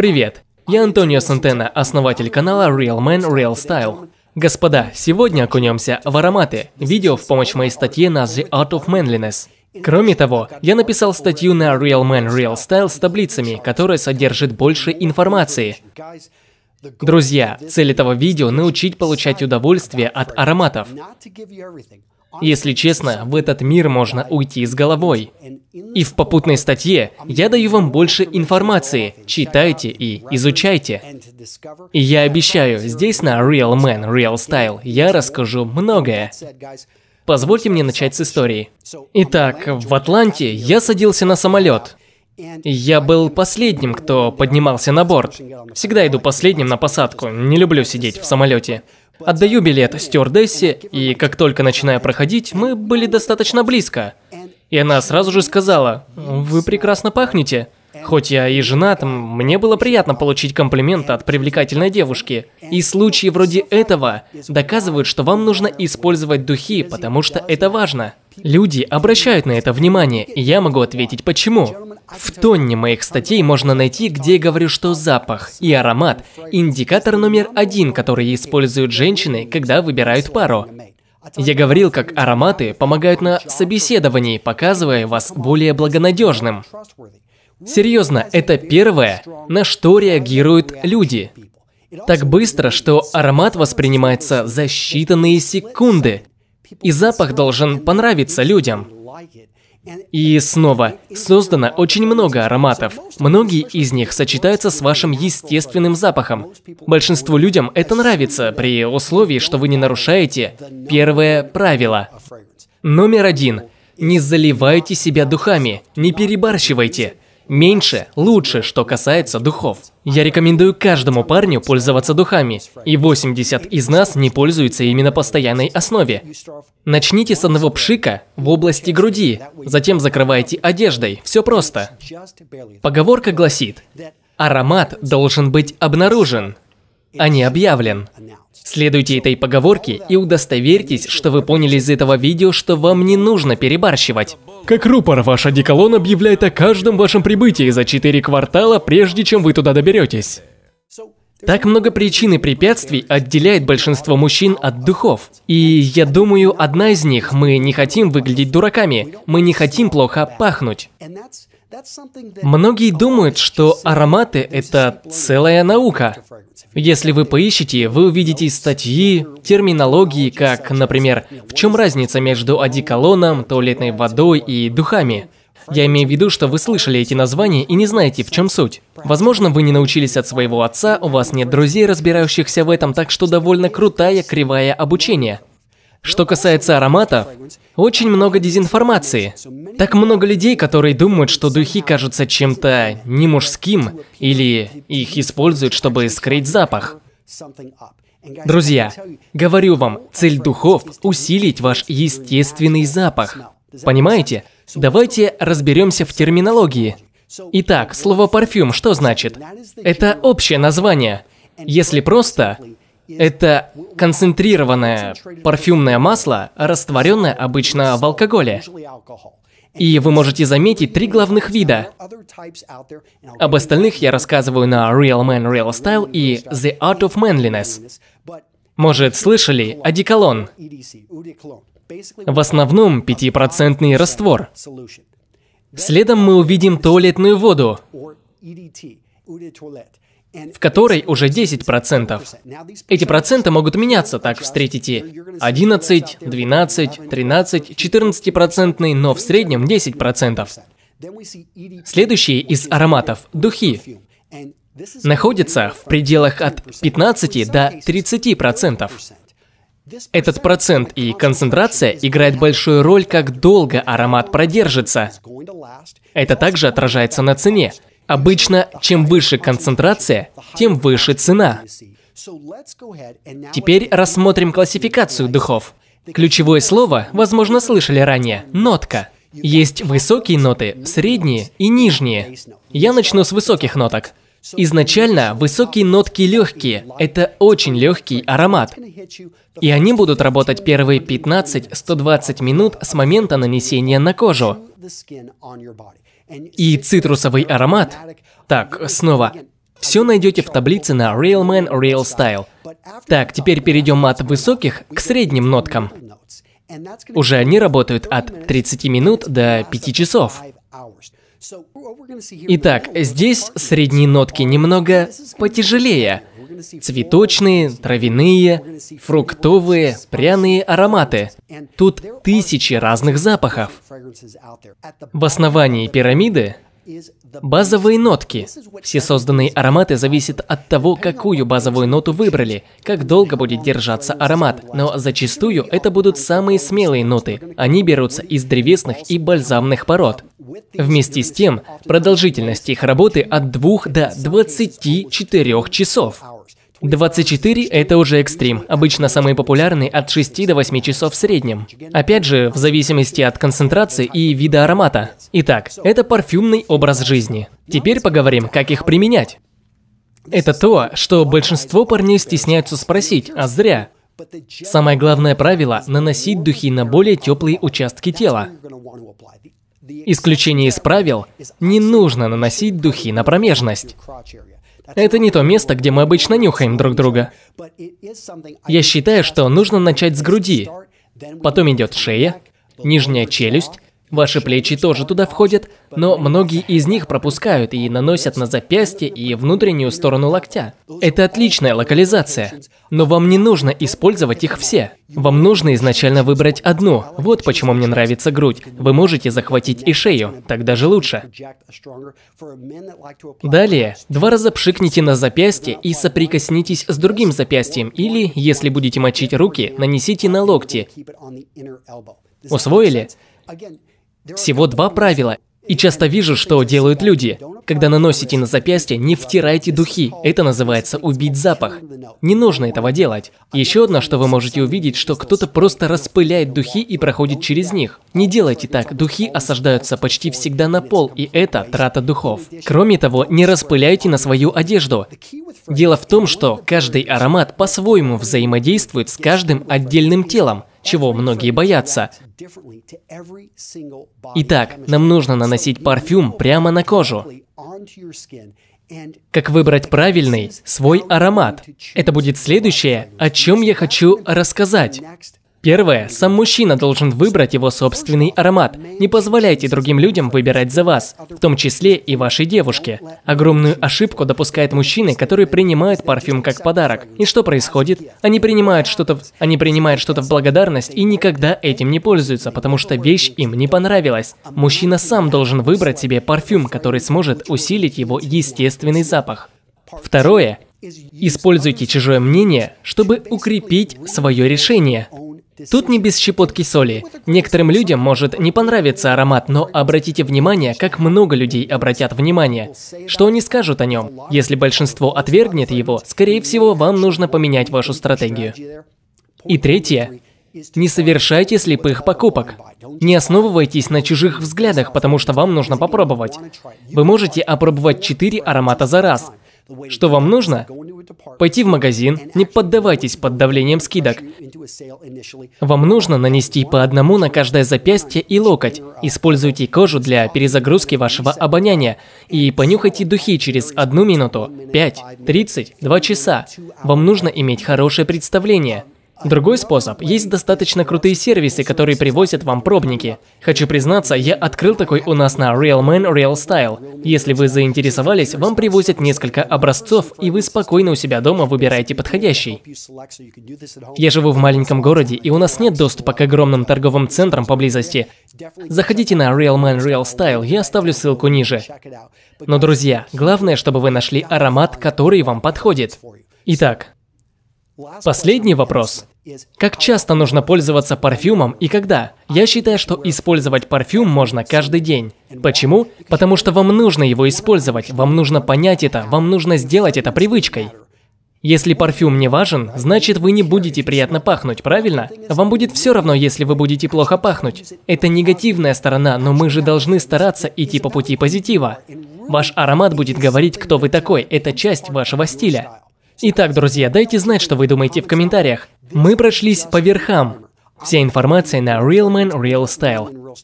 Привет, я Антонио Сантена, основатель канала Real Man Real Style. Господа, сегодня окунемся в ароматы. Видео в помощь моей статье на The Art of Manliness. Кроме того, я написал статью на Real Man Real Style с таблицами, которая содержит больше информации. Друзья, цель этого видео – научить получать удовольствие от ароматов. Если честно, в этот мир можно уйти с головой. И в попутной статье я даю вам больше информации. Читайте и изучайте. И я обещаю, здесь на Real Man, Real Style я расскажу многое. Позвольте мне начать с истории. Итак, в Атланте я садился на самолет. Я был последним, кто поднимался на борт. Всегда иду последним на посадку, не люблю сидеть в самолете. Отдаю билет стюардессе, и как только начинаю проходить, мы были достаточно близко. И она сразу же сказала, «Вы прекрасно пахнете». Хоть я и женат, мне было приятно получить комплимент от привлекательной девушки. И случаи вроде этого доказывают, что вам нужно использовать духи, потому что это важно. Люди обращают на это внимание, и я могу ответить почему. В тонне моих статей можно найти, где я говорю, что запах и аромат – индикатор номер один, который используют женщины, когда выбирают пару. Я говорил, как ароматы помогают на собеседовании, показывая вас более благонадежным. Серьезно, это первое, на что реагируют люди. Так быстро, что аромат воспринимается за считанные секунды. И запах должен понравиться людям. И снова, создано очень много ароматов. Многие из них сочетаются с вашим естественным запахом. Большинству людям это нравится, при условии, что вы не нарушаете первое правило. Номер один. Не заливайте себя духами, не перебарщивайте. Меньше лучше, что касается духов. Я рекомендую каждому парню пользоваться духами, и 80 из нас не пользуются ими на постоянной основе. Начните с одного пшика в области груди, затем закрывайте одеждой. Все просто. Поговорка гласит, аромат должен быть обнаружен, а не объявлен. Следуйте этой поговорке и удостоверьтесь, что вы поняли из этого видео, что вам не нужно перебарщивать. Как рупор, ваш одеколон объявляет о каждом вашем прибытии за 4 квартала, прежде чем вы туда доберетесь. Так много причин и препятствий отделяет большинство мужчин от духов. И я думаю, одна из них – мы не хотим выглядеть дураками, мы не хотим плохо пахнуть. Многие думают, что ароматы — это целая наука. Если вы поищете, вы увидите статьи, терминологии, как, например, в чем разница между одеколоном, туалетной водой и духами. Я имею в виду, что вы слышали эти названия и не знаете, в чем суть. Возможно, вы не научились от своего отца, у вас нет друзей, разбирающихся в этом, так что довольно крутая кривая обучение. Что касается ароматов, очень много дезинформации. Так много людей, которые думают, что духи кажутся чем-то не мужским, или их используют, чтобы скрыть запах. Друзья, говорю вам, цель духов – усилить ваш естественный запах. Понимаете? Давайте разберемся в терминологии. Итак, слово «парфюм» что значит? Это общее название. Если просто, это концентрированное парфюмное масло, растворенное обычно в алкоголе. И вы можете заметить три главных вида. Об остальных я рассказываю на Real Man Real Style и The Art of Manliness. Может, слышали одеколон? В основном 5% раствор. Следом мы увидим туалетную воду в которой уже 10%. Эти проценты могут меняться, так встретите 11, 12, 13, 14-процентный, но в среднем 10%. Следующие из ароматов – духи. Находятся в пределах от 15 до 30%. процентов. Этот процент и концентрация играет большую роль, как долго аромат продержится. Это также отражается на цене. Обычно, чем выше концентрация, тем выше цена. Теперь рассмотрим классификацию духов. Ключевое слово, возможно, слышали ранее – нотка. Есть высокие ноты, средние и нижние. Я начну с высоких ноток. Изначально высокие нотки легкие. Это очень легкий аромат. И они будут работать первые 15-120 минут с момента нанесения на кожу. И цитрусовый аромат. Так, снова. Все найдете в таблице на Real Man Real Style. Так, теперь перейдем от высоких к средним ноткам. Уже они работают от 30 минут до 5 часов. Итак, здесь средние нотки немного потяжелее. Цветочные, травяные, фруктовые, пряные ароматы. Тут тысячи разных запахов. В основании пирамиды Базовые нотки. Все созданные ароматы зависят от того, какую базовую ноту выбрали, как долго будет держаться аромат. Но зачастую это будут самые смелые ноты. Они берутся из древесных и бальзамных пород. Вместе с тем, продолжительность их работы от 2 до 24 часов. 24 – это уже экстрим. Обычно самый популярный от 6 до 8 часов в среднем. Опять же, в зависимости от концентрации и вида аромата. Итак, это парфюмный образ жизни. Теперь поговорим, как их применять. Это то, что большинство парней стесняются спросить, а зря. Самое главное правило – наносить духи на более теплые участки тела. Исключение из правил – не нужно наносить духи на промежность. Это не то место, где мы обычно нюхаем друг друга. Я считаю, что нужно начать с груди. Потом идет шея, нижняя челюсть, Ваши плечи тоже туда входят, но многие из них пропускают и наносят на запястье и внутреннюю сторону локтя. Это отличная локализация, но вам не нужно использовать их все. Вам нужно изначально выбрать одну. Вот почему мне нравится грудь. Вы можете захватить и шею, так даже лучше. Далее, два раза пшикните на запястье и соприкоснитесь с другим запястьем, или, если будете мочить руки, нанесите на локти. Усвоили? Всего два правила. И часто вижу, что делают люди. Когда наносите на запястье, не втирайте духи. Это называется убить запах. Не нужно этого делать. Еще одно, что вы можете увидеть, что кто-то просто распыляет духи и проходит через них. Не делайте так. Духи осаждаются почти всегда на пол, и это трата духов. Кроме того, не распыляйте на свою одежду. Дело в том, что каждый аромат по-своему взаимодействует с каждым отдельным телом чего многие боятся. Итак, нам нужно наносить парфюм прямо на кожу. Как выбрать правильный свой аромат? Это будет следующее, о чем я хочу рассказать. Первое. Сам мужчина должен выбрать его собственный аромат. Не позволяйте другим людям выбирать за вас, в том числе и вашей девушке. Огромную ошибку допускают мужчины, которые принимают парфюм как подарок. И что происходит? Они принимают что-то в... Они принимают что-то в благодарность и никогда этим не пользуются, потому что вещь им не понравилась. Мужчина сам должен выбрать себе парфюм, который сможет усилить его естественный запах. Второе. Используйте чужое мнение, чтобы укрепить свое решение. Тут не без щепотки соли. Некоторым людям может не понравиться аромат, но обратите внимание, как много людей обратят внимание. Что они скажут о нем? Если большинство отвергнет его, скорее всего, вам нужно поменять вашу стратегию. И третье. Не совершайте слепых покупок. Не основывайтесь на чужих взглядах, потому что вам нужно попробовать. Вы можете опробовать четыре аромата за раз. Что вам нужно? пойти в магазин, не поддавайтесь под давлением скидок. Вам нужно нанести по одному на каждое запястье и локоть. Используйте кожу для перезагрузки вашего обоняния. И понюхайте духи через одну минуту, пять, тридцать, два часа. Вам нужно иметь хорошее представление. Другой способ. Есть достаточно крутые сервисы, которые привозят вам пробники. Хочу признаться, я открыл такой у нас на Real Man Real Style. Если вы заинтересовались, вам привозят несколько образцов, и вы спокойно у себя дома выбираете подходящий. Я живу в маленьком городе, и у нас нет доступа к огромным торговым центрам поблизости. Заходите на Real Man Real Style, я оставлю ссылку ниже. Но, друзья, главное, чтобы вы нашли аромат, который вам подходит. Итак, Последний вопрос. Как часто нужно пользоваться парфюмом и когда? Я считаю, что использовать парфюм можно каждый день. Почему? Потому что вам нужно его использовать, вам нужно понять это, вам нужно сделать это привычкой. Если парфюм не важен, значит вы не будете приятно пахнуть, правильно? Вам будет все равно, если вы будете плохо пахнуть. Это негативная сторона, но мы же должны стараться идти по пути позитива. Ваш аромат будет говорить, кто вы такой, это часть вашего стиля. Итак, друзья, дайте знать, что вы думаете в комментариях. Мы прошлись по верхам. Вся информация на Real Man Real Style.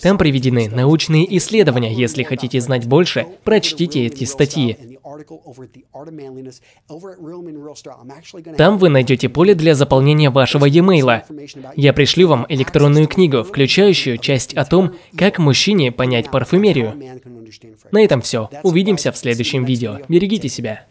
Там приведены научные исследования. Если хотите знать больше, прочтите эти статьи. Там вы найдете поле для заполнения вашего e-mail. Я пришлю вам электронную книгу, включающую часть о том, как мужчине понять парфюмерию. На этом все. Увидимся в следующем видео. Берегите себя.